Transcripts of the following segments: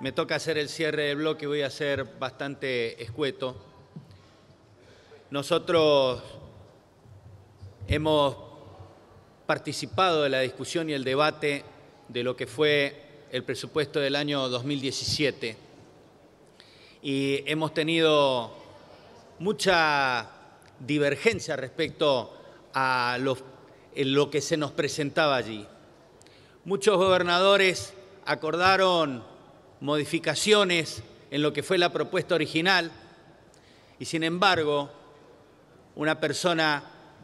Me toca hacer el cierre del bloque, voy a ser bastante escueto. Nosotros hemos participado de la discusión y el debate de lo que fue el presupuesto del año 2017 y hemos tenido mucha divergencia respecto a lo que se nos presentaba allí. Muchos gobernadores acordaron modificaciones en lo que fue la propuesta original y sin embargo una persona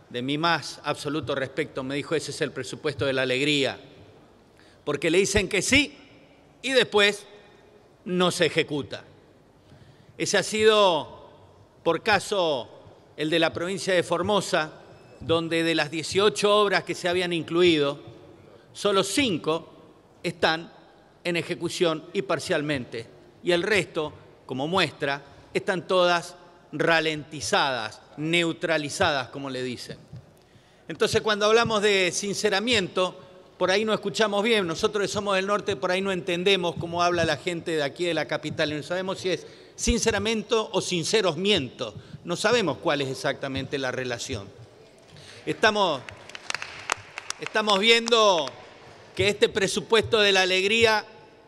de mi más absoluto respeto me dijo ese es el presupuesto de la alegría, porque le dicen que sí y después no se ejecuta. Ese ha sido, por caso, el de la provincia de Formosa, donde de las 18 obras que se habían incluido, solo 5 están en ejecución y parcialmente. Y el resto, como muestra, están todas ralentizadas, neutralizadas, como le dicen. Entonces, cuando hablamos de sinceramiento, por ahí no escuchamos bien. Nosotros que somos del norte, por ahí no entendemos cómo habla la gente de aquí de la capital. No sabemos si es sinceramiento o sinceros mientos. No sabemos cuál es exactamente la relación. Estamos, estamos viendo que este presupuesto de la alegría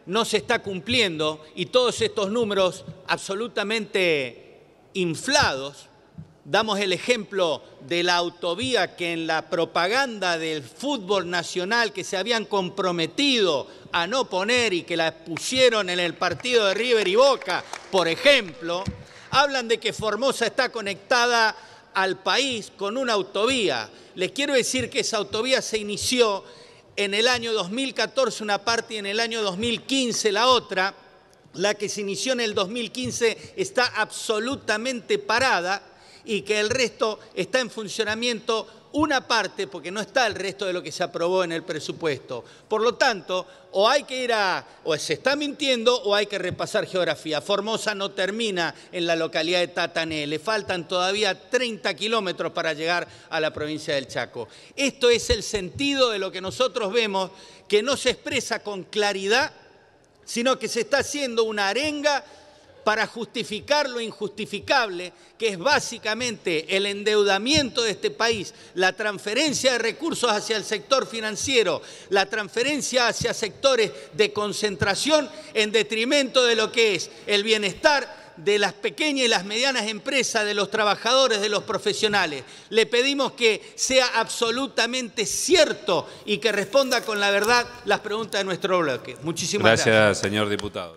no se está cumpliendo y todos estos números absolutamente inflados, damos el ejemplo de la autovía que en la propaganda del fútbol nacional que se habían comprometido a no poner y que la pusieron en el partido de River y Boca, por ejemplo, hablan de que Formosa está conectada al país con una autovía. Les quiero decir que esa autovía se inició en el año 2014 una parte y en el año 2015 la otra. La que se inició en el 2015 está absolutamente parada y que el resto está en funcionamiento una parte porque no está el resto de lo que se aprobó en el presupuesto. Por lo tanto, o hay que ir a, o se está mintiendo o hay que repasar geografía. Formosa no termina en la localidad de Tatané, le faltan todavía 30 kilómetros para llegar a la provincia del Chaco. Esto es el sentido de lo que nosotros vemos que no se expresa con claridad, sino que se está haciendo una arenga para justificar lo injustificable, que es básicamente el endeudamiento de este país, la transferencia de recursos hacia el sector financiero, la transferencia hacia sectores de concentración en detrimento de lo que es el bienestar de las pequeñas y las medianas empresas, de los trabajadores, de los profesionales. Le pedimos que sea absolutamente cierto y que responda con la verdad las preguntas de nuestro bloque. Muchísimas gracias. Gracias, señor diputado.